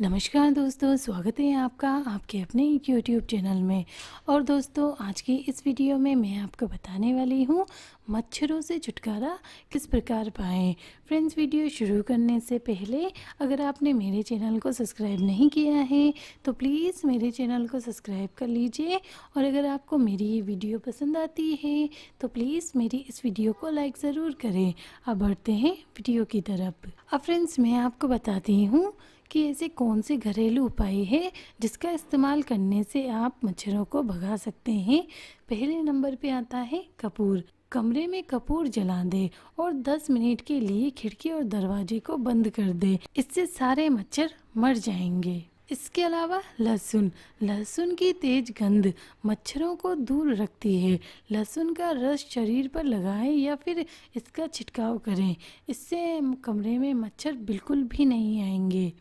नमस्कार दोस्तों स्वागत है आपका आपके अपने YouTube चैनल में और दोस्तों आज की इस वीडियो में मैं आपको बताने वाली हूँ मच्छरों से छुटकारा किस प्रकार पाएँ फ्रेंड्स वीडियो शुरू करने से पहले अगर आपने मेरे चैनल को सब्सक्राइब नहीं किया है तो प्लीज़ मेरे चैनल को सब्सक्राइब कर लीजिए और अगर आपको मेरी ये वीडियो पसंद आती है तो प्लीज़ मेरी इस वीडियो को लाइक ज़रूर करें अब बढ़ते हैं वीडियो की तरफ अब फ्रेंड्स मैं आपको बताती हूँ कि ऐसे कौन से घरेलू उपाय हैं जिसका इस्तेमाल करने से आप मच्छरों को भगा सकते हैं पहले नंबर पे आता है कपूर कमरे में कपूर जला दे और 10 मिनट के लिए खिड़की और दरवाजे को बंद कर दे इससे सारे मच्छर मर जाएंगे इसके अलावा लहसुन लहसुन की तेज गंध मच्छरों को दूर रखती है लहसुन का रस शरीर पर लगाएं या फिर इसका छिड़काव करें इससे कमरे में मच्छर बिल्कुल भी नहीं आएंगे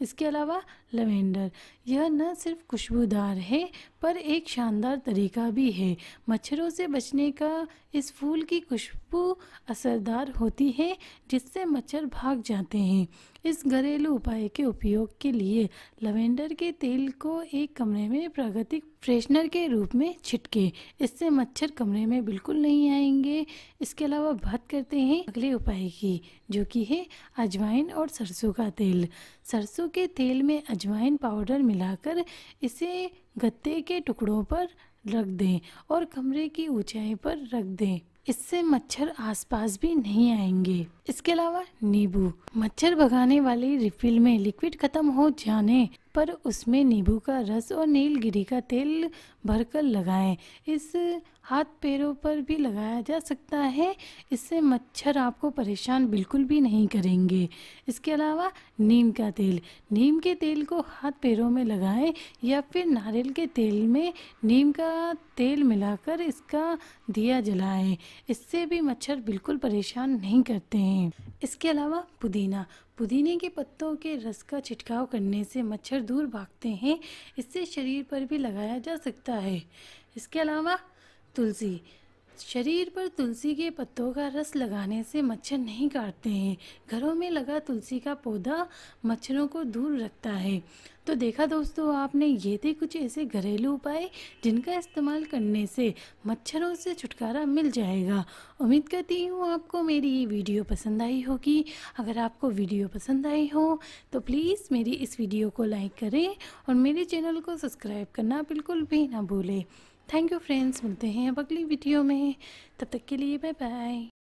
इसके अलावा लवेंडर यह न सिर्फ खुशबूदार है पर एक शानदार तरीका भी है मच्छरों से बचने का इस फूल की खुशबू असरदार होती है जिससे मच्छर भाग जाते हैं इस घरेलू उपाय के उपयोग के लिए लवेंडर के तेल को एक कमरे में प्राकृतिक फ्रेशनर के रूप में छिटके इससे मच्छर कमरे में बिल्कुल नहीं आएंगे इसके अलावा बात करते हैं अगले उपाय की जो कि है अजवाइन और सरसों का तेल सरसों के तेल में अजवाइन पाउडर मिलाकर इसे गत्ते के टुकड़ों पर रख दें और कमरे की ऊंचाई पर रख दें इससे मच्छर आसपास भी नहीं आएंगे इसके अलावा नींबू मच्छर भगाने वाली रिफिल में लिक्विड खत्म हो जाने पर उसमें नींबू का रस और नीलगिरी का तेल भरकर लगाएं इस हाथ पैरों पर भी लगाया जा सकता है इससे मच्छर आपको परेशान बिल्कुल भी नहीं करेंगे इसके अलावा नीम का तेल नीम के तेल को हाथ पैरों में लगाएं या फिर नारियल के तेल में नीम का तेल मिलाकर इसका दिया जलाएं इससे भी मच्छर बिल्कुल परेशान नहीं करते हैं इसके अलावा पुदीना पुदीने के पत्तों के रस का छिड़काव करने से मच्छर दूर भागते हैं इससे शरीर पर भी लगाया जा सकता है इसके अलावा तुलसी शरीर पर तुलसी के पत्तों का रस लगाने से मच्छर नहीं काटते हैं घरों में लगा तुलसी का पौधा मच्छरों को दूर रखता है तो देखा दोस्तों आपने ये थे कुछ ऐसे घरेलू उपाय जिनका इस्तेमाल करने से मच्छरों से छुटकारा मिल जाएगा उम्मीद करती हूँ आपको मेरी ये वीडियो पसंद आई होगी अगर आपको वीडियो पसंद आई हो तो प्लीज़ मेरी इस वीडियो को लाइक करें और मेरे चैनल को सब्सक्राइब करना बिल्कुल भी ना भूलें थैंक यू फ्रेंड्स मिलते हैं अब अगली वीडियो में तब तक के लिए बाय बाय